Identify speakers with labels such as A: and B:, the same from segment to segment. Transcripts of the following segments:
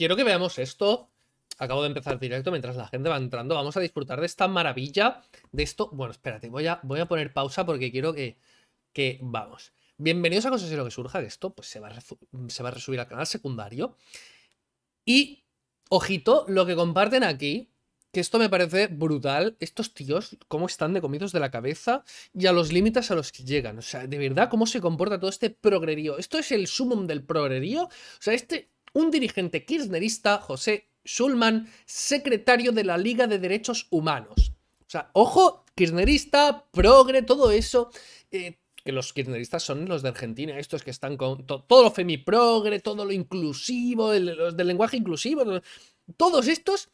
A: Quiero que veamos esto. Acabo de empezar directo mientras la gente va entrando. Vamos a disfrutar de esta maravilla, de esto. Bueno, espérate, voy a, voy a poner pausa porque quiero que, que vamos. Bienvenidos a Cosas y lo que surja, que esto pues, se, va a se va a resubir al canal secundario. Y, ojito, lo que comparten aquí, que esto me parece brutal. Estos tíos, cómo están de comidos de la cabeza y a los límites a los que llegan. O sea, de verdad, cómo se comporta todo este progrerío. Esto es el sumum del progrerío. O sea, este, un dirigente kirchnerista, José Schulman, secretario de la Liga de Derechos Humanos. O sea, ojo, kirchnerista, progre, todo eso. Eh, que los kirchneristas son los de Argentina, estos que están con todo lo femiprogre, todo lo inclusivo, los del lenguaje inclusivo, todos estos,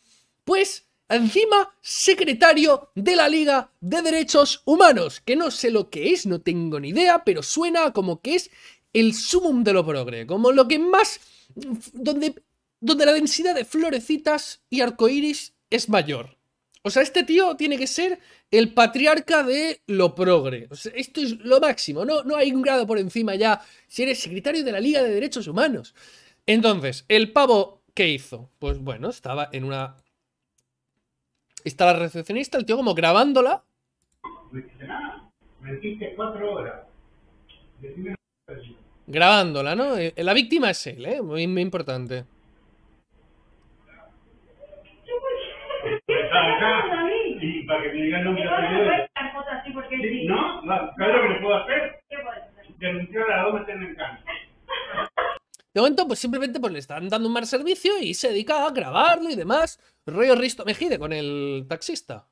A: pues encima secretario de la Liga de Derechos Humanos, que no sé lo que es, no tengo ni idea, pero suena como que es el sumum de lo progre, como lo que más donde, donde la densidad de florecitas y arcoíris es mayor. O sea, este tío tiene que ser el patriarca de lo progre. esto es lo máximo. No, no hay un grado por encima ya si eres secretario de la Liga de Derechos Humanos. Entonces, el pavo, ¿qué hizo? Pues bueno, estaba en una... Estaba la recepcionista, el tío como grabándola. me cuatro horas. Decime grabándola, ¿no? Eh, la víctima es él, ¿eh? Muy, importante. para de momento, pues simplemente pues, le están dando un mal servicio y se dedica a grabarlo y demás. Rollo Risto Mejide con el taxista.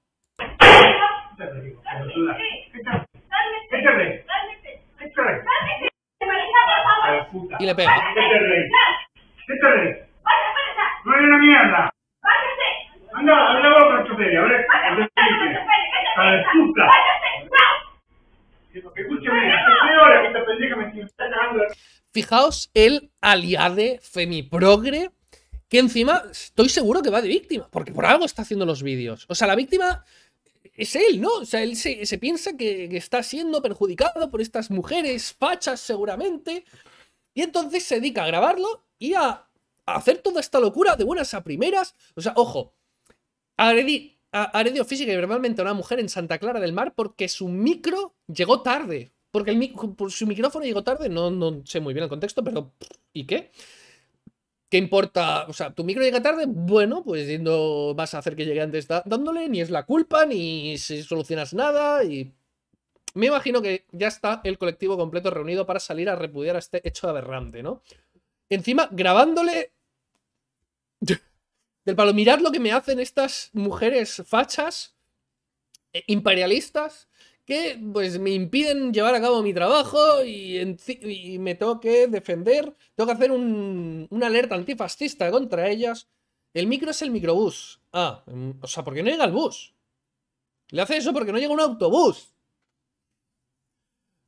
A: y le pega. ¿Qué te que Fijaos el aliade femiprogre que encima estoy seguro que va de víctima, porque por algo está haciendo los vídeos. O sea, la víctima es él, ¿no? O sea, él se, piensa que, que, está siendo perjudicado por estas mujeres fachas seguramente. Y entonces se dedica a grabarlo y a, hacer toda esta locura de buenas a primeras. O sea, ojo, ha a, física y verbalmente a una mujer en Santa Clara del Mar porque su micro llegó tarde. Porque su micrófono llegó tarde, no, no sé muy bien el contexto, pero ¿y qué? ¿Qué importa? O sea, tu micro llega tarde, bueno, pues no vas a hacer que llegue antes dándole, ni es la culpa, ni si solucionas nada, y me imagino que ya está el colectivo completo reunido para salir a repudiar a este hecho aberrante, ¿no? Encima, grabándole. Del palo, mirad lo que me hacen estas mujeres fachas, eh, imperialistas, que pues me impiden llevar a cabo mi trabajo y, me tengo que defender, tengo que hacer un, una alerta antifascista contra ellas. El micro es el microbús. Ah, mm, o sea, ¿por qué no llega el bus. Le hace eso porque no llega un autobús.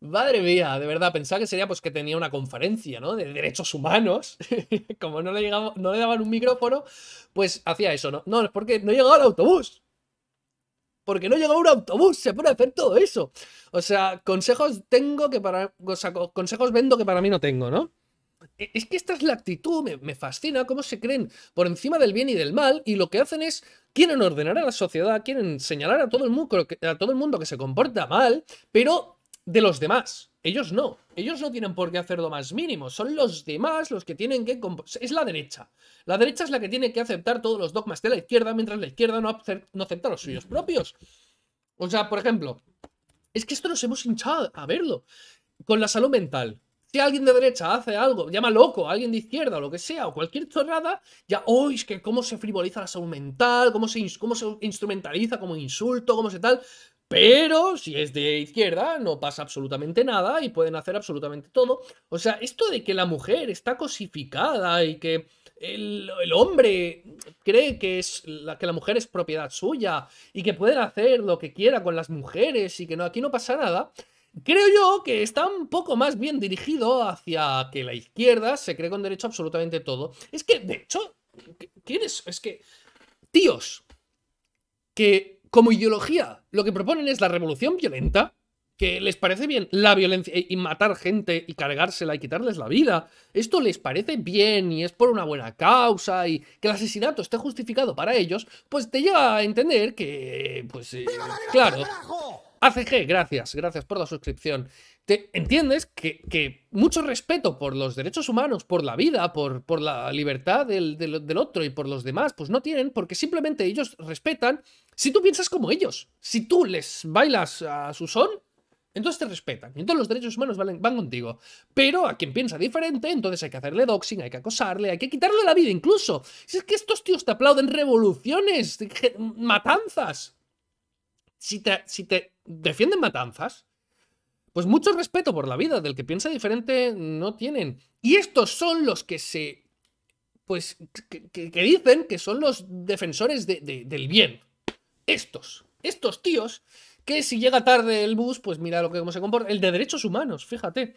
A: Madre mía, de verdad, pensaba que sería pues que tenía una conferencia, ¿no? De derechos humanos. Como no le, llegamos no le daban un micrófono, pues hacía eso, ¿no? No, es porque no llegaba el autobús. Porque no llegaba un autobús, se puede hacer todo eso. O sea, consejos tengo que para. O sea, consejos vendo que para mí no tengo, ¿no? E, es que esta es la actitud, me, fascina cómo se creen por encima del bien y del mal y lo que hacen es, quieren ordenar a la sociedad, quieren señalar a todo el a todo el mundo que se comporta mal, pero de los demás. Ellos no. Ellos no tienen por qué hacer lo más mínimo. Son los demás los que tienen que... Es la derecha. La derecha es la que tiene que aceptar todos los dogmas de la izquierda, mientras la izquierda no, no acepta los suyos propios. O sea, por ejemplo, es que esto nos hemos hinchado a verlo. Con la salud mental. Si alguien de derecha hace algo, llama loco a alguien de izquierda o lo que sea, o cualquier chorrada, ya, uy, es que cómo se frivoliza la salud mental, cómo se, cómo se instrumentaliza como insulto, cómo se tal. Pero si es de izquierda, no pasa absolutamente nada y pueden hacer absolutamente todo. O sea, esto de que la mujer está cosificada y que el, hombre cree que, es la, que la mujer es propiedad suya y que pueden hacer lo que quiera con las mujeres y que no, aquí no pasa nada, creo yo que está un poco más bien dirigido hacia que la izquierda se cree con derecho absolutamente todo. Es que, de hecho, ¿quién es? Es que, tíos, que como ideología, lo que proponen es la revolución violenta, que les parece bien la violencia y matar gente y cargársela y quitarles la vida. Esto les parece bien y es por una buena causa y que el asesinato esté justificado para ellos, pues te lleva a entender que, pues, eh, claro, ACG, gracias, gracias por la suscripción. ¿Te entiendes que, que, mucho respeto por los derechos humanos, por la vida, por, por la libertad del, del, otro y por los demás, pues no tienen, porque simplemente ellos respetan si tú piensas como ellos. Si tú les bailas a su son, entonces te respetan. Entonces los derechos humanos van, van contigo. Pero a quien piensa diferente, entonces hay que hacerle doxing, hay que acosarle, hay que quitarle la vida incluso. Si es que estos tíos te aplauden revoluciones, matanzas si te, defienden matanzas, pues mucho respeto por la vida del que piensa diferente no tienen. Y estos son los que se. Pues que, dicen que son los defensores del bien. Estos. Estos tíos que si llega tarde el bus, pues mira lo que cómo se comporta. El de derechos humanos, fíjate.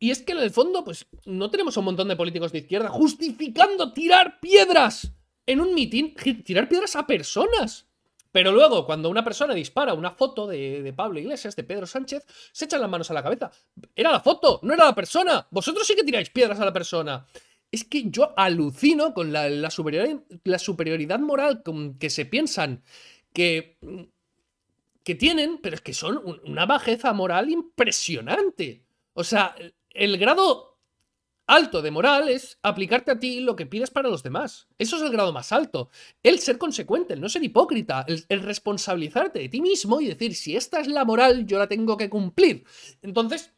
A: Y es que en el fondo, pues no tenemos un montón de políticos de izquierda justificando tirar piedras en un mitin, tirar piedras a personas. Pero luego, cuando una persona dispara una foto de, Pablo Iglesias, de Pedro Sánchez, se echan las manos a la cabeza. Era la foto, no era la persona. Vosotros sí que tiráis piedras a la persona. Es que yo alucino con la, superioridad, moral con que se piensan que, que tienen, pero es que son una bajeza moral impresionante. O sea, el grado alto de moral es aplicarte a ti lo que pides para los demás. Eso es el grado más alto. El ser consecuente, el no ser hipócrita, el, responsabilizarte de ti mismo y decir, si esta es la moral, yo la tengo que cumplir. Entonces,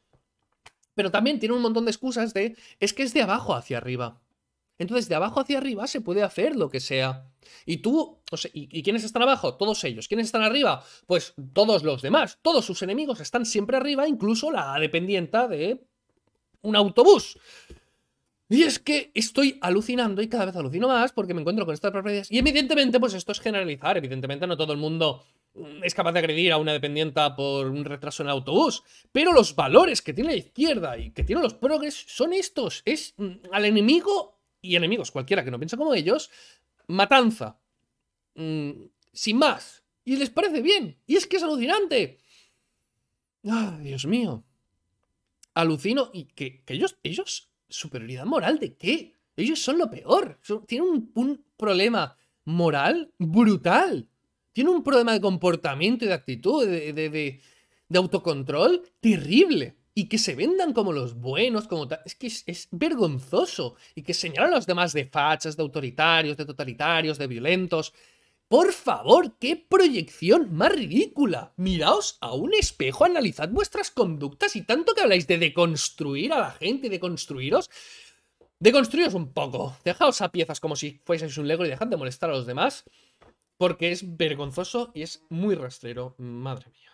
A: pero también tiene un montón de excusas de, es que es de abajo hacia arriba. Entonces, de abajo hacia arriba se puede hacer lo que sea. Y tú, ¿y, ¿y quiénes están abajo? Todos ellos. ¿Quiénes están arriba? Pues todos los demás. Todos sus enemigos están siempre arriba, incluso la dependienta de un autobús. Y es que estoy alucinando y cada vez alucino más porque me encuentro con estas propiedades. Y evidentemente, pues esto es generalizar. Evidentemente, no todo el mundo mm, es capaz de agredir a una dependienta por un retraso en el autobús. Pero los valores que tiene la izquierda y que tienen los progres son estos. Es mm, al enemigo y enemigos, cualquiera que no piense como ellos, matanza. Mm, sin más. Y les parece bien. Y es que es alucinante. Ah, Dios mío. Alucino y que, que ellos, ellos superioridad moral de qué? Ellos son lo peor. tienen un, problema moral brutal. Tienen un problema de comportamiento y de actitud, de, autocontrol terrible. Y que se vendan como los buenos, como Es que es, vergonzoso. Y que señalan a los demás de fachas, de autoritarios, de totalitarios, de violentos. Por favor, qué proyección más ridícula. Miraos a un espejo, analizad vuestras conductas y tanto que habláis de deconstruir a la gente, de construiros. un poco. Dejaos a piezas como si fueseis un Lego y dejad de molestar a los demás. Porque es vergonzoso y es muy rastrero. Madre mía.